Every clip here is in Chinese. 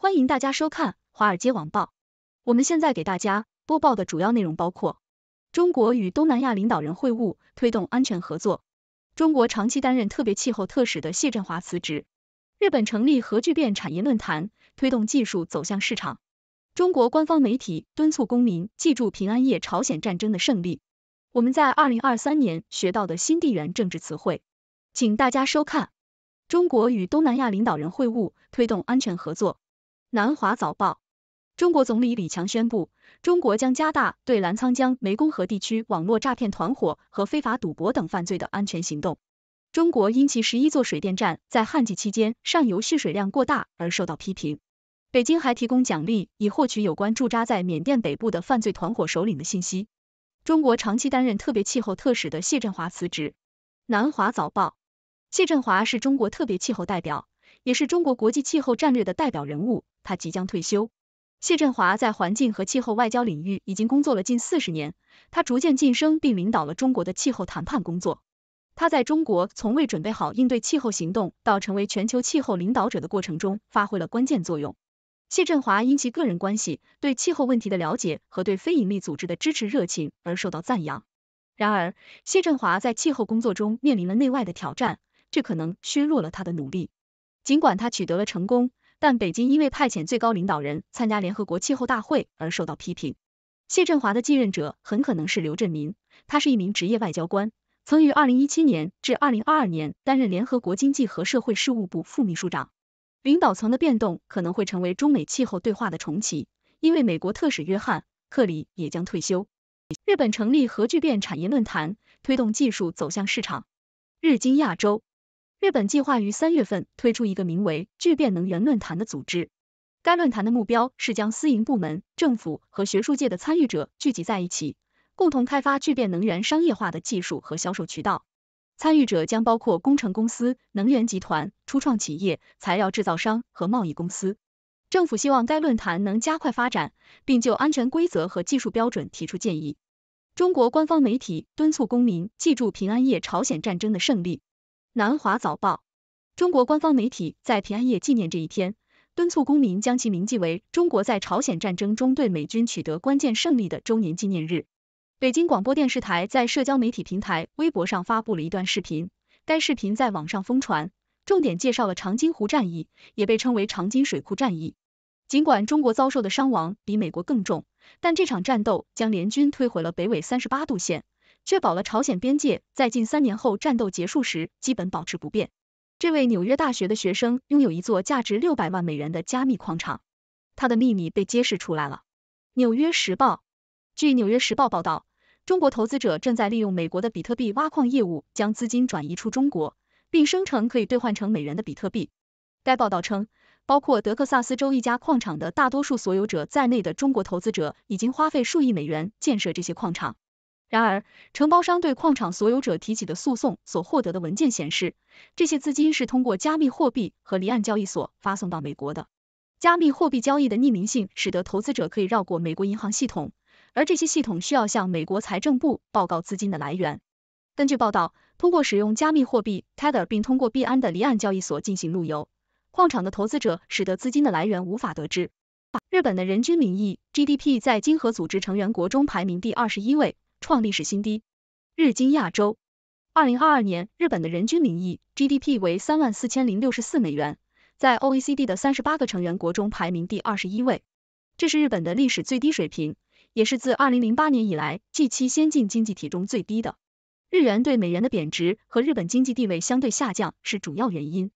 欢迎大家收看《华尔街网报》。我们现在给大家播报的主要内容包括：中国与东南亚领导人会晤，推动安全合作；中国长期担任特别气候特使的谢振华辞职；日本成立核聚变产业论坛，推动技术走向市场；中国官方媒体敦促公民记住平安夜朝鲜战争的胜利。我们在二零二三年学到的新地缘政治词汇，请大家收看。中国与东南亚领导人会晤，推动安全合作。南华早报：中国总理李强宣布，中国将加大对澜沧江湄公河地区网络诈骗团伙和非法赌博等犯罪的安全行动。中国因其十一座水电站在旱季期间上游蓄水量过大而受到批评。北京还提供奖励以获取有关驻扎在缅甸北部的犯罪团伙首领的信息。中国长期担任特别气候特使的谢振华辞职。南华早报：谢振华是中国特别气候代表。也是中国国际气候战略的代表人物，他即将退休。谢振华在环境和气候外交领域已经工作了近四十年，他逐渐晋升并领导了中国的气候谈判工作。他在中国从未准备好应对气候行动到成为全球气候领导者的过程中发挥了关键作用。谢振华因其个人关系、对气候问题的了解和对非营利组织的支持热情而受到赞扬。然而，谢振华在气候工作中面临了内外的挑战，这可能削弱了他的努力。尽管他取得了成功，但北京因为派遣最高领导人参加联合国气候大会而受到批评。谢振华的继任者很可能是刘振民，他是一名职业外交官，曾于二零一七年至二零二二年担任联合国经济和社会事务部副秘书长。领导层的变动可能会成为中美气候对话的重启，因为美国特使约翰·克里也将退休。日本成立核聚变产业论坛，推动技术走向市场。日经亚洲。日本计划于三月份推出一个名为“聚变能源论坛”的组织。该论坛的目标是将私营部门、政府和学术界的参与者聚集在一起，共同开发聚变能源商业化的技术和销售渠道。参与者将包括工程公司、能源集团、初创企业、材料制造商和贸易公司。政府希望该论坛能加快发展，并就安全规则和技术标准提出建议。中国官方媒体敦促公民记住平安夜朝鲜战争的胜利。南华早报：中国官方媒体在平安夜纪念这一天，敦促公民将其铭记为中国在朝鲜战争中对美军取得关键胜利的周年纪念日。北京广播电视台在社交媒体平台微博上发布了一段视频，该视频在网上疯传，重点介绍了长津湖战役，也被称为长津水库战役。尽管中国遭受的伤亡比美国更重，但这场战斗将联军推回了北纬三十八度线。确保了朝鲜边界在近三年后战斗结束时基本保持不变。这位纽约大学的学生拥有一座价值六百万美元的加密矿场，他的秘密被揭示出来了。《纽约时报》据《纽约时报》报道，中国投资者正在利用美国的比特币挖矿业务将资金转移出中国，并声称可以兑换成美元的比特币。该报道称，包括德克萨斯州一家矿场的大多数所有者在内的中国投资者已经花费数亿美元建设这些矿场。然而，承包商对矿场所有者提起的诉讼所获得的文件显示，这些资金是通过加密货币和离岸交易所发送到美国的。加密货币交易的匿名性使得投资者可以绕过美国银行系统，而这些系统需要向美国财政部报告资金的来源。根据报道，通过使用加密货币 tether 并通过币安的离岸交易所进行路由，矿场的投资者使得资金的来源无法得知。日本的人均名义 GDP 在经合组织成员国中排名第二十一位。创历史新低。日经亚洲，二零二二年日本的人均名义 GDP 为三万四千零六十四美元，在 OECD 的三十八个成员国中排名第二十一位，这是日本的历史最低水平，也是自二零零八年以来 G7 先进经济体中最低的。日元对美元的贬值和日本经济地位相对下降是主要原因。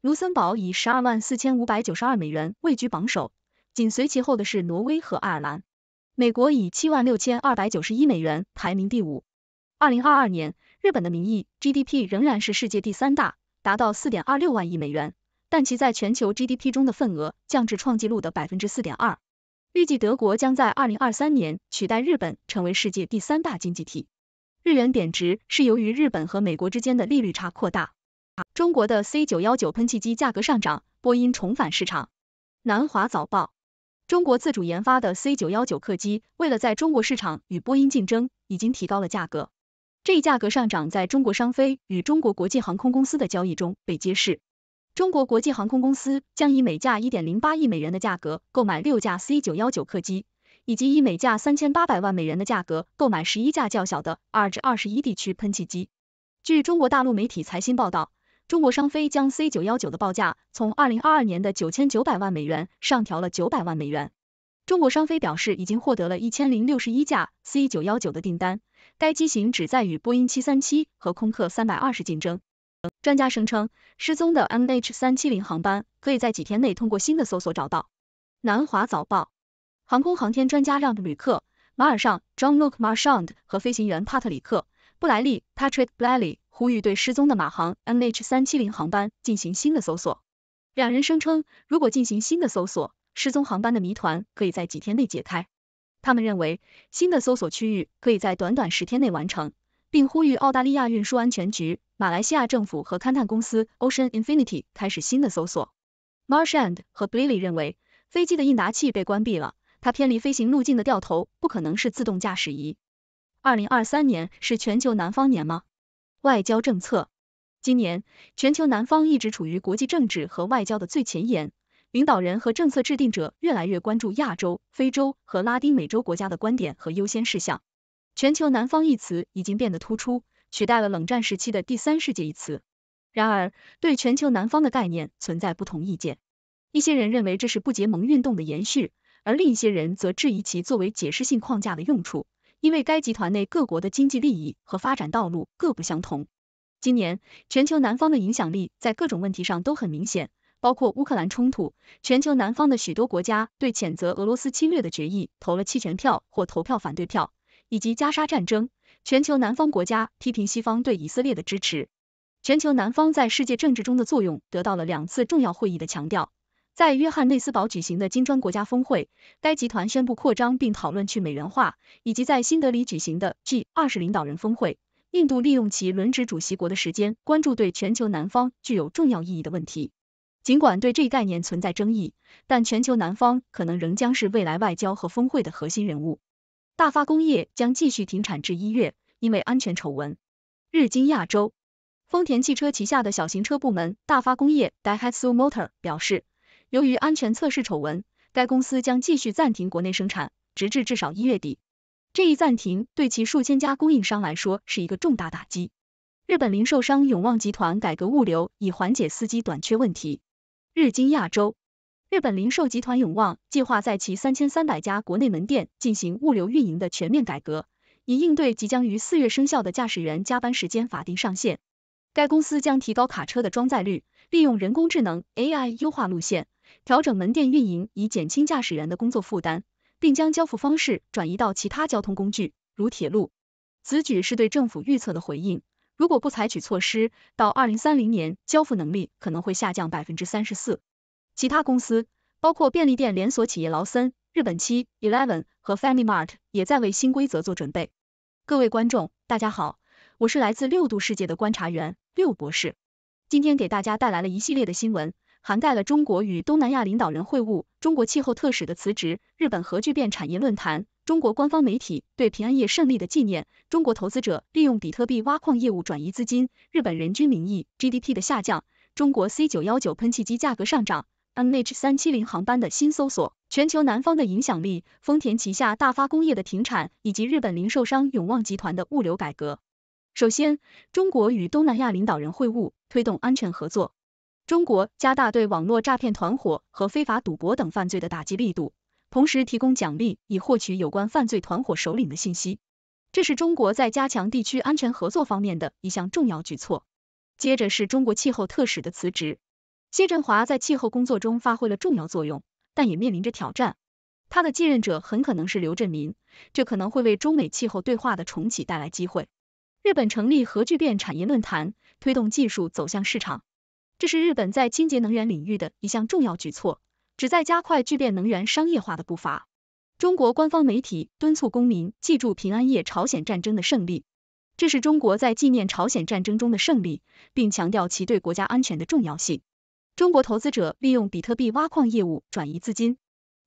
卢森堡以十二万四千五百九十二美元位居榜首，紧随其后的是挪威和爱尔兰。美国以七万六千二百九十一美元排名第五。二零二二年，日本的名义 GDP 仍然是世界第三大，达到四点二六万亿美元，但其在全球 GDP 中的份额降至创纪录的百分之四点二。预计德国将在二零二三年取代日本成为世界第三大经济体。日元贬值是由于日本和美国之间的利率差扩大。中国的 C 九幺九喷气机价格上涨，波音重返市场。南华早报。中国自主研发的 C 九幺九客机，为了在中国市场与波音竞争，已经提高了价格。这一价格上涨在中国商飞与中国国际航空公司的交易中被揭示。中国国际航空公司将以每架一点零八亿美元的价格购买六架 C 九幺九客机，以及以每架三千八百万美元的价格购买十一架较小的二至二十一地区喷气机。据中国大陆媒体财新报道。中国商飞将 C 九幺九的报价从二零二二年的九千九百万美元上调了九百万美元。中国商飞表示已经获得了一千零六十一架 C 九幺九的订单，该机型旨在与波音七三七和空客三百二十竞争。专家声称，失踪的 MH 三七零航班可以在几天内通过新的搜索找到。南华早报航空航天专家让·旅客马尔尚 j o h n l u e Marchand） 和飞行员帕特里克·布莱利 （Patrick b l l e y 呼吁对失踪的马航 MH 三七零航班进行新的搜索。两人声称，如果进行新的搜索，失踪航班的谜团可以在几天内解开。他们认为，新的搜索区域可以在短短十天内完成，并呼吁澳大利亚运输安全局、马来西亚政府和勘探公司 Ocean Infinity 开始新的搜索。Marshand 和 Bliley 认为，飞机的应答器被关闭了，它偏离飞行路径的掉头不可能是自动驾驶仪。二零二三年是全球南方年吗？外交政策。今年，全球南方一直处于国际政治和外交的最前沿，领导人和政策制定者越来越关注亚洲、非洲和拉丁美洲国家的观点和优先事项。全球南方一词已经变得突出，取代了冷战时期的第三世界一词。然而，对全球南方的概念存在不同意见。一些人认为这是不结盟运动的延续，而另一些人则质疑其作为解释性框架的用处。因为该集团内各国的经济利益和发展道路各不相同。今年，全球南方的影响力在各种问题上都很明显，包括乌克兰冲突。全球南方的许多国家对谴责俄罗斯侵略的决议投了弃权票或投票反对票，以及加沙战争，全球南方国家批评西方对以色列的支持。全球南方在世界政治中的作用得到了两次重要会议的强调。在约翰内斯堡举行的金砖国家峰会，该集团宣布扩张，并讨论去美元化，以及在新德里举行的 G 二十领导人峰会。印度利用其轮值主席国的时间，关注对全球南方具有重要意义的问题。尽管对这一概念存在争议，但全球南方可能仍将是未来外交和峰会的核心人物。大发工业将继续停产至一月，因为安全丑闻。日经亚洲，丰田汽车旗下的小型车部门大发工业 Daihatsu Motor 表示。由于安全测试丑闻，该公司将继续暂停国内生产，直至至少一月底。这一暂停对其数千家供应商来说是一个重大打击。日本零售商永旺集团改革物流，以缓解司机短缺问题。日经亚洲，日本零售集团永旺计划在其三千三百家国内门店进行物流运营的全面改革，以应对即将于四月生效的驾驶员加班时间法定上限。该公司将提高卡车的装载率，利用人工智能 AI 优化路线。调整门店运营以减轻驾驶员的工作负担，并将交付方式转移到其他交通工具，如铁路。此举是对政府预测的回应。如果不采取措施，到二零三零年交付能力可能会下降百分之三十四。其他公司，包括便利店连锁企业劳森、日本七 Eleven 和 Family Mart，也在为新规则做准备。各位观众，大家好，我是来自六度世界的观察员六博士，今天给大家带来了一系列的新闻。涵盖了中国与东南亚领导人会晤、中国气候特使的辞职、日本核聚变产业论坛、中国官方媒体对平安夜胜利的纪念、中国投资者利用比特币挖矿业务转移资金、日本人均名义 GDP 的下降、中国 C 九幺九喷气机价格上涨、n H 三七零航班的新搜索、全球南方的影响力、丰田旗下大发工业的停产，以及日本零售商永旺集团的物流改革。首先，中国与东南亚领导人会晤，推动安全合作。中国加大对网络诈骗团伙和非法赌博等犯罪的打击力度，同时提供奖励以获取有关犯罪团伙首领的信息。这是中国在加强地区安全合作方面的一项重要举措。接着是中国气候特使的辞职，谢振华在气候工作中发挥了重要作用，但也面临着挑战。他的继任者很可能是刘振民，这可能会为中美气候对话的重启带来机会。日本成立核聚变产业论坛，推动技术走向市场。这是日本在清洁能源领域的一项重要举措，旨在加快聚变能源商业化的步伐。中国官方媒体敦促公民记住平安夜朝鲜战争的胜利，这是中国在纪念朝鲜战争中的胜利，并强调其对国家安全的重要性。中国投资者利用比特币挖矿业务转移资金，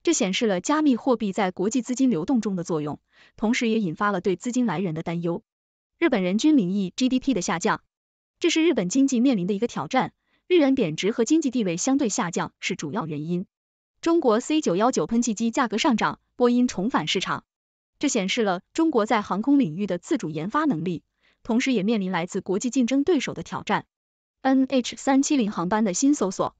这显示了加密货币在国际资金流动中的作用，同时也引发了对资金来源的担忧。日本人均名义 GDP 的下降，这是日本经济面临的一个挑战。日元贬值和经济地位相对下降是主要原因。中国 C 九幺九喷气机价格上涨，波音重返市场，这显示了中国在航空领域的自主研发能力，同时也面临来自国际竞争对手的挑战。N H 三七零航班的新搜索，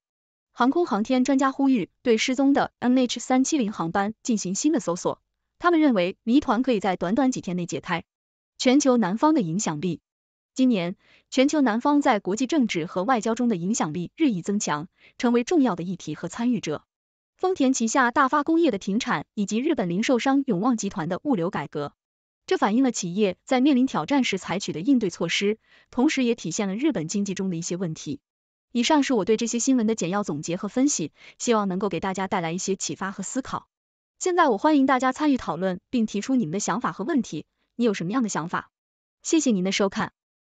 航空航天专家呼吁对失踪的 N H 三七零航班进行新的搜索，他们认为谜团可以在短短几天内解开。全球南方的影响力。今年，全球南方在国际政治和外交中的影响力日益增强，成为重要的议题和参与者。丰田旗下大发工业的停产以及日本零售商永旺集团的物流改革，这反映了企业在面临挑战时采取的应对措施，同时也体现了日本经济中的一些问题。以上是我对这些新闻的简要总结和分析，希望能够给大家带来一些启发和思考。现在我欢迎大家参与讨论，并提出你们的想法和问题。你有什么样的想法？谢谢您的收看。